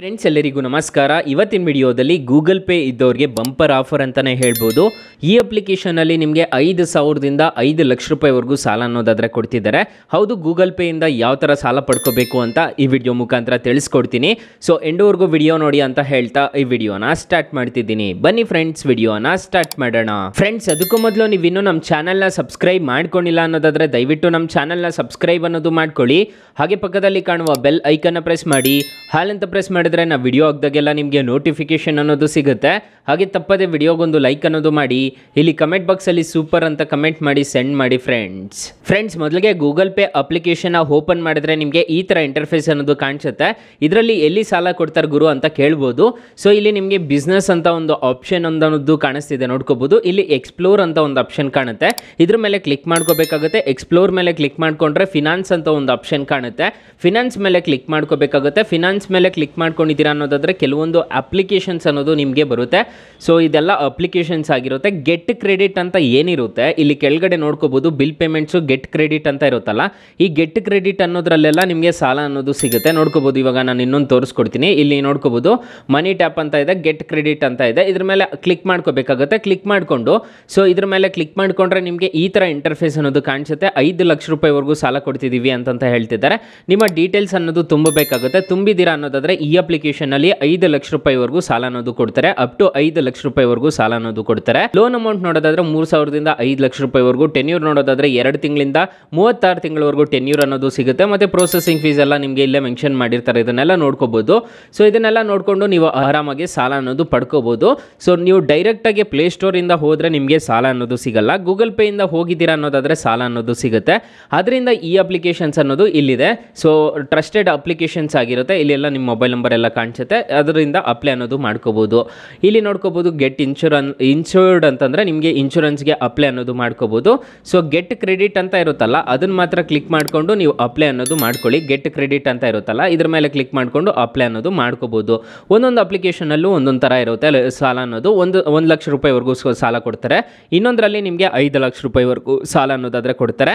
friends ಎಲ್ಲರಿಗೂ ನಮಸ್ಕಾರ ಇವತ್ತಿನ ವಿಡಿಯೋದಲ್ಲಿ ಗೂಗಲ್ ಪೇ ಇದ್ದವ್ರಿಗೆ ಬಂಪರ್ ಆಫರ್ ಅಂತಲೇ ಹೇಳ್ಬೋದು ಈ ಅಪ್ಲಿಕೇಶನಲ್ಲಿ ನಿಮಗೆ ಐದು ಸಾವಿರದಿಂದ ಐದು ಲಕ್ಷ ರೂಪಾಯಿವರೆಗೂ ಸಾಲ ಅನ್ನೋದಾದರೆ ಕೊಡ್ತಿದ್ದಾರೆ ಹೌದು ಗೂಗಲ್ ಪೇಯಿಂದ ಯಾವ ಥರ ಸಾಲ ಪಡ್ಕೋಬೇಕು ಅಂತ ಈ ವಿಡಿಯೋ ಮುಖಾಂತರ ತಿಳಿಸ್ಕೊಡ್ತೀನಿ ಸೊ ಎಂಡೋವರೆಗೂ ವಿಡಿಯೋ ನೋಡಿ ಅಂತ ಹೇಳ್ತಾ ಈ ವಿಡಿಯೋನ ಸ್ಟಾರ್ಟ್ ಮಾಡ್ತಿದ್ದೀನಿ ಬನ್ನಿ ಫ್ರೆಂಡ್ಸ್ ವಿಡಿಯೋನ ಸ್ಟಾರ್ಟ್ ಮಾಡೋಣ ಫ್ರೆಂಡ್ಸ್ ಅದಕ್ಕೂ ಮೊದಲು ನೀವು ಇನ್ನೂ ನಮ್ಮ ಚಾನಲ್ನ ಸಬ್ಸ್ಕ್ರೈಬ್ ಮಾಡ್ಕೊಂಡಿಲ್ಲ ಅನ್ನೋದಾದರೆ ದಯವಿಟ್ಟು ನಮ್ಮ ಚಾನಲ್ನ ಸಬ್ಸ್ಕ್ರೈಬ್ ಅನ್ನೋದು ಮಾಡ್ಕೊಳ್ಳಿ ಹಾಗೆ ಪಕ್ಕದಲ್ಲಿ ಕಾಣುವ ಬೆಲ್ ಐಕನ್ನ ಪ್ರೆಸ್ ಮಾಡಿ ಹಾಲಂತ ಪ್ರೆಸ್ ಮಾಡಿ ಮಾಡಿದರೆ ನಾವು ವಿಡಿಯೋ ಹಾಕ್ದಾಗೆಲ್ಲ ನಿಮಗೆ ನೋಟಿಫಿಕೇಶನ್ ಅನ್ನೋದು ಸಿಗುತ್ತೆ ಹಾಗೆ ತಪ್ಪದೆ ವಿಡಿಯೋಗೊಂದು ಲೈಕ್ ಅನ್ನೋದು ಮಾಡಿ ಇಲ್ಲಿ ಕಮೆಂಟ್ ಬಾಕ್ಸಲ್ಲಿ ಸೂಪರ್ ಅಂತ ಕಮೆಂಟ್ ಮಾಡಿ ಸೆಂಡ್ ಮಾಡಿ ಫ್ರೆಂಡ್ಸ್ ಫ್ರೆಂಡ್ಸ್ ಮೊದಲಿಗೆ ಗೂಗಲ್ ಪೇ ಅಪ್ಲಿಕೇಶನ್ ಓಪನ್ ಮಾಡಿದ್ರೆ ನಿಮಗೆ ಈ ಥರ ಇಂಟರ್ಫೇಸ್ ಅನ್ನೋದು ಕಾಣಿಸುತ್ತೆ ಇದರಲ್ಲಿ ಎಲ್ಲಿ ಸಾಲ ಕೊಡ್ತಾರೆ ಗುರು ಅಂತ ಕೇಳ್ಬೋದು ಸೊ ಇಲ್ಲಿ ನಿಮಗೆ ಬಿಸ್ನೆಸ್ ಅಂತ ಒಂದು ಆಪ್ಷನ್ ಅನ್ನೋದು ಕಾಣಿಸ್ತಿದೆ ನೋಡ್ಕೋಬೋದು ಇಲ್ಲಿ ಎಕ್ಸ್ಪ್ಲೋರ್ ಅಂತ ಒಂದು ಆಪ್ಷನ್ ಕಾಣುತ್ತೆ ಇದ್ರ ಮೇಲೆ ಕ್ಲಿಕ್ ಮಾಡ್ಕೋಬೇಕಾಗುತ್ತೆ ಎಕ್ಸ್ಪ್ಲೋರ್ ಮೇಲೆ ಕ್ಲಿಕ್ ಮಾಡ್ಕೊಂಡ್ರೆ ಫಿನಾನ್ಸ್ ಅಂತ ಒಂದು ಆಪ್ಷನ್ ಕಾಣುತ್ತೆ ಫಿನಾನ್ಸ್ ಮೇಲೆ ಕ್ಲಿಕ್ ಮಾಡ್ಕೋಬೇಕಾಗುತ್ತೆ ಫಿನಾನ್ಸ್ ಮೇಲೆ ಕ್ಲಿಕ್ ಮಾಡ್ಕೊಂಡು ಮಾಡ್ಕೊಂಡಿದ್ದೀರಾ ಅನ್ನೋದಾದರೆ ಕೆಲವೊಂದು ಅಪ್ಲಿಕೇಶನ್ಸ್ ಅನ್ನೋದು ನಿಮಗೆ ಬರುತ್ತೆ ಸೊ ಇದೆಲ್ಲ ಅಪ್ಲಿಕೇಶನ್ಸ್ ಆಗಿರುತ್ತೆ ಗೆಟ್ ಕ್ರೆಡಿಟ್ ಅಂತ ಏನಿರುತ್ತೆ ಇಲ್ಲಿ ಕೆಳಗಡೆ ನೋಡ್ಕೋಬೋದು ಬಿಲ್ ಪೇಮೆಂಟ್ಸು ಗೆಟ್ ಕ್ರೆಡಿಟ್ ಅಂತ ಇರುತ್ತಲ್ಲ ಈ ಗೆಟ್ ಕ್ರೆಡಿಟ್ ಅನ್ನೋದ್ರಲ್ಲೆಲ್ಲ ನಿಮಗೆ ಸಾಲ ಅನ್ನೋದು ಸಿಗುತ್ತೆ ನೋಡ್ಕೋಬೋದು ಇವಾಗ ನಾನು ಇನ್ನೊಂದು ತೋರಿಸ್ಕೊಡ್ತೀನಿ ಇಲ್ಲಿ ನೋಡ್ಕೋಬೋದು ಮನಿ ಟ್ಯಾಪ್ ಅಂತ ಇದೆ ಗೆಟ್ ಕ್ರೆಡಿಟ್ ಅಂತ ಇದೆ ಇದ್ರ ಮೇಲೆ ಕ್ಲಿಕ್ ಮಾಡ್ಕೋಬೇಕಾಗುತ್ತೆ ಕ್ಲಿಕ್ ಮಾಡಿಕೊಂಡು ಸೊ ಇದ್ರ ಮೇಲೆ ಕ್ಲಿಕ್ ಮಾಡಿಕೊಂಡ್ರೆ ನಿಮಗೆ ಈ ಥರ ಇಂಟರ್ಫೇಸ್ ಅನ್ನೋದು ಕಾಣಿಸುತ್ತೆ ಐದು ಲಕ್ಷ ರೂಪಾಯಿವರೆಗೂ ಸಾಲ ಕೊಡ್ತಿದ್ದೀವಿ ಅಂತ ಹೇಳ್ತಿದ್ದಾರೆ ನಿಮ್ಮ ಡೀಟೇಲ್ಸ್ ಅನ್ನೋದು ತುಂಬಬೇಕಾಗುತ್ತೆ ತುಂಬಿದ್ದೀರಾ ಅನ್ನೋದಾದರೆ ಈ ಅಪ್ಲಿಕೇಶನ್ ನಲ್ಲಿ ಐದು ಲಕ್ಷ ರೂಪಾಯಿವರೆಗೂ ಸಾಲ ಅನ್ನೋದು ಕೊಡ್ತಾರೆ ಅಪ್ ಟು ಐದು ಲಕ್ಷ ರೂಪಾಯಿವರೆಗೂ ಸಾಲ ಅನ್ನೋದು ಕೊಡ್ತಾರೆ ಲೋನ್ ಅಮೌಂಟ್ ನೋಡೋದಾದ್ರೆ ಮೂರ್ ಸಾವಿರದಿಂದ ಐದು ಲಕ್ಷ ರೂಪಾಯಿವರೆಗೂ ಟೆನ್ಯೂರ್ ನೋಡೋದಾದ್ರೆ ಎರಡು ತಿಂಗಳಿಂದ ಮೂವತ್ತಾರು ತಿಂಗಳವರೆಗೂ ಟೆನ್ಯೂರ್ ಅನ್ನೋದು ಸಿಗುತ್ತೆ ಮತ್ತೆ ಪ್ರೊಸೆಸಿಂಗ್ ಫೀಸ್ ಎಲ್ಲ ನಿಮಗೆ ಇಲ್ಲೇ ಮೆನ್ಷನ್ ಮಾಡಿರ್ತಾರೆ ಇದನ್ನೆಲ್ಲ ನೋಡ್ಕೋಬಹುದು ಸೊ ಇದನ್ನೆಲ್ಲ ನೋಡಿಕೊಂಡು ನೀವು ಆರಾಮಾಗಿ ಸಾಲ ಅನ್ನೋದು ಪಡ್ಕೋಬಹುದು ಸೊ ನೀವು ಡೈರೆಕ್ಟ್ ಆಗಿ ಸ್ಟೋರ್ ಇಂದ ಹೋದ್ರೆ ನಿಮಗೆ ಸಾಲ ಅನ್ನೋದು ಸಿಗಲ್ಲ ಗೂಗಲ್ ಇಂದ ಹೋಗಿದ್ದೀರಾ ಅನ್ನೋದಾದ್ರೆ ಸಾಲ ಅನ್ನೋದು ಸಿಗುತ್ತೆ ಅದರಿಂದ ಈ ಅಪ್ಲಿಕೇಶನ್ಸ್ ಅನ್ನೋದು ಇಲ್ಲಿದೆ ಸೊ ಟ್ರಸ್ಟೆಡ್ ಅಪ್ಲಿಕೇಶನ್ಸ್ ಆಗಿರುತ್ತೆ ಇಲ್ಲಿ ಎಲ್ಲ ನಿಮ್ಮ ಮೊಬೈಲ್ ನಂಬರ್ ಎಲ್ಲ ಕಾಣಿಸುತ್ತೆ ಅದರಿಂದ ಅಪ್ಲೈ ಅನ್ನೋದು ಮಾಡ್ಕೋಬೋದು ಇಲ್ಲಿ ನೋಡ್ಕೋಬೋದು ಗೆಟ್ ಇನ್ಶೂರನ್ ಇನ್ಶೂರ್ಡ್ ಅಂತಂದರೆ ನಿಮಗೆ ಇನ್ಶೂರೆನ್ಸ್ಗೆ ಅಪ್ಲೈ ಅನ್ನೋದು ಮಾಡ್ಕೋಬೋದು ಸೊ ಗೆಟ್ ಕ್ರೆಡಿಟ್ ಅಂತ ಇರುತ್ತಲ್ಲ ಅದನ್ನು ಮಾತ್ರ ಕ್ಲಿಕ್ ಮಾಡಿಕೊಂಡು ನೀವು ಅಪ್ಲೈ ಅನ್ನೋದು ಮಾಡ್ಕೊಳ್ಳಿ ಗೆಟ್ ಕ್ರೆಡಿಟ್ ಅಂತ ಇರುತ್ತಲ್ಲ ಇದ್ರ ಮೇಲೆ ಕ್ಲಿಕ್ ಮಾಡಿಕೊಂಡು ಅಪ್ಲೈ ಅನ್ನೋದು ಮಾಡ್ಕೋಬೋದು ಒಂದೊಂದು ಅಪ್ಲಿಕೇಶನಲ್ಲೂ ಒಂದೊಂದು ಥರ ಇರುತ್ತೆ ಸಾಲ ಅನ್ನೋದು ಒಂದು ಒಂದು ಲಕ್ಷ ರೂಪಾಯಿವರೆಗೂ ಸಾಲ ಕೊಡ್ತಾರೆ ಇನ್ನೊಂದರಲ್ಲಿ ನಿಮಗೆ ಐದು ಲಕ್ಷ ರೂಪಾಯಿವರೆಗೂ ಸಾಲ ಅನ್ನೋದಾದರೆ ಕೊಡ್ತಾರೆ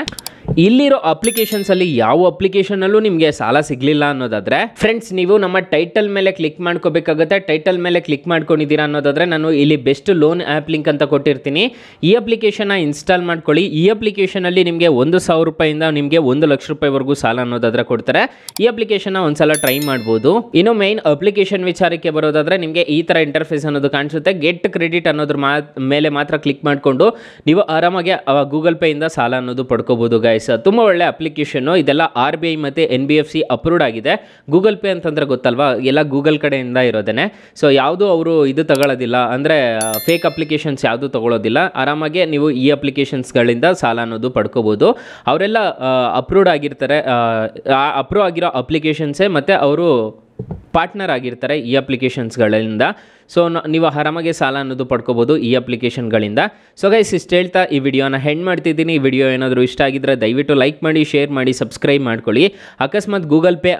ಇಲ್ಲಿರೋ ಅಪ್ಲಿಕೇಶನ್ಸಲ್ಲಿ ಯಾವ ಅಪ್ಲಿಕೇಶನಲ್ಲೂ ನಿಮಗೆ ಸಾಲ ಸಿಗಲಿಲ್ಲ ಅನ್ನೋದಾದ್ರೆ ಫ್ರೆಂಡ್ಸ್ ನೀವು ನಮ್ಮ ಟೈಟ್ ಟೈಟಲ್ ಮೇಲೆ ಕ್ಲಿಕ್ ಮಾಡ್ಕೋಬೇಕಾಗುತ್ತೆ ಟೈಟಲ್ ಮೇಲೆ ಕ್ಲಿಕ್ ಮಾಡ್ಕೊಂಡಿದ್ದೀರಾ ಅನ್ನೋದಾದರೆ ನಾನು ಇಲ್ಲಿ ಬೆಸ್ಟ್ ಲೋನ್ ಆ್ಯಪ್ ಲಿಂಕ್ ಅಂತ ಕೊಟ್ಟಿರ್ತೀನಿ ಈ ಅಪ್ಲಿಕೇಶನ್ನ ಇನ್ಸ್ಟಾಲ್ ಮಾಡ್ಕೊಳ್ಳಿ ಈ ಅಪ್ಲಿಕೇಶನಲ್ಲಿ ನಿಮಗೆ ಒಂದು ಸಾವಿರ ರೂಪಾಯಿಂದ ನಿಮಗೆ ಒಂದು ಲಕ್ಷ ರೂಪಾಯಿವರೆಗೂ ಸಾಲ ಅನ್ನೋದಾದ್ರೆ ಕೊಡ್ತಾರೆ ಈ ಅಪ್ಲಿಕೇಶನ್ನ ಒಂದ್ಸಲ ಸಲ ಟ್ರೈ ಮಾಡ್ಬೋದು ಇನ್ನು ಮೈನ್ ಅಪ್ಲಿಕೇಶನ್ ವಿಚಾರಕ್ಕೆ ಬರೋದಾದರೆ ನಿಮಗೆ ಈ ಥರ ಇಂಟರ್ಫೇಸ್ ಅನ್ನೋದು ಕಾಣಿಸುತ್ತೆ ಗೆಟ್ ಕ್ರೆಡಿಟ್ ಅನ್ನೋದ್ರ ಮೇಲೆ ಮಾತ್ರ ಕ್ಲಿಕ್ ಮಾಡಿಕೊಂಡು ನೀವು ಆರಾಮಾಗಿ ಗೂಗಲ್ ಪೇಯಿಂದ ಸಾಲ ಅನ್ನೋದು ಪಡ್ಕೋಬೋದು ಗಾಯ್ಸ್ ತುಂಬ ಒಳ್ಳೆ ಅಪ್ಲಿಕೇಶನ್ನು ಇದೆಲ್ಲ ಆರ್ ಬಿ ಐ ಮತ್ತು N B F C approved ಆಗಿದೆ ಗೂಗಲ್ ಪೇ ಅಂತಂದರೆ ಗೊತ್ತಲ್ವಾ ಎಲ್ಲ ಗೂಗಲ್ ಕಡೆಯಿಂದ ಇರೋದೇ ಸೊ ಯಾವುದು ಅವರು ಇದು ತಗೊಳ್ಳೋದಿಲ್ಲ ಅಂದರೆ ಫೇಕ್ ಅಪ್ಲಿಕೇಶನ್ಸ್ ಯಾವುದು ತಗೊಳ್ಳೋದಿಲ್ಲ ಆರಾಮಾಗಿ ನೀವು ಈ ಅಪ್ಲಿಕೇಶನ್ಸ್ಗಳಿಂದ ಸಾಲ ಅನ್ನೋದು ಪಡ್ಕೋಬೋದು ಅವರೆಲ್ಲ ಅಪ್ರೂವ್ಡ್ ಆಗಿರ್ತಾರೆ ಅಪ್ರೂವ್ ಆಗಿರೋ ಅಪ್ಲಿಕೇಶನ್ಸೇ ಮತ್ತು ಅವರು ಪಾರ್ಟ್ನರ್ ಆಗಿರ್ತಾರೆ ಈ ಅಪ್ಲಿಕೇಶನ್ಸ್ಗಳಿಂದ ಸೊ ನೀವು ಆರಾಮಾಗಿ ಸಾಲ ಅನ್ನೋದು ಪಡ್ಕೋಬೋದು ಈ ಅಪ್ಲಿಕೇಶನ್ಗಳಿಂದ ಸೊ ಗೈಸ್ ಇಷ್ಟು ಹೇಳ್ತಾ ಈ ವಿಡಿಯೋನ ಹೆಂಡ್ ಮಾಡ್ತಿದ್ದೀನಿ ಈ ವಿಡಿಯೋ ಏನಾದರೂ ಇಷ್ಟ ಆಗಿದ್ದರೆ ದಯವಿಟ್ಟು ಲೈಕ್ ಮಾಡಿ ಶೇರ್ ಮಾಡಿ ಸಬ್ಸ್ಕ್ರೈಬ್ ಮಾಡ್ಕೊಳ್ಳಿ ಅಕಸ್ಮಾತ್ Google Pay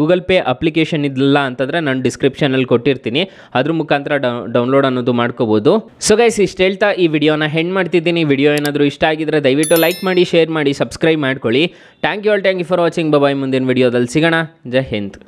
Google Pay application ಇದಲ್ಲ ಅಂತಂದರೆ ನಾನು ಡಿಸ್ಕ್ರಿಪ್ಷನಲ್ಲಿ ಕೊಟ್ಟಿರ್ತೀನಿ ಅದ್ರ ಮುಖಾಂತರ ಡೌನ್ಲೋಡ್ ಅನ್ನೋದು ಮಾಡ್ಕೋಬೋದು ಸೊ ಗೈಸ್ ಇಷ್ಟು ಹೇಳ್ತಾ ಈ ವಿಡಿಯೋನ ಹೆಂಡ್ ಮಾಡ್ತಿದ್ದೀನಿ ವಿಡಿಯೋ ಏನಾದರೂ ಇಷ್ಟ ಆಗಿದ್ದರೆ ದಯವಿಟ್ಟು ಲೈಕ್ ಮಾಡಿ ಶೇರ್ ಮಾಡಿ ಸಬ್ಸ್ಕ್ರೈಬ್ ಮಾಡ್ಕೊಳ್ಳಿ thank you all thank you for watching ಬಬಾಯ್ ಮುಂದಿನ ವಿಡಿಯೋದಲ್ಲಿ ಸಿಗೋಣ ಜೈ ಹಿಂದ್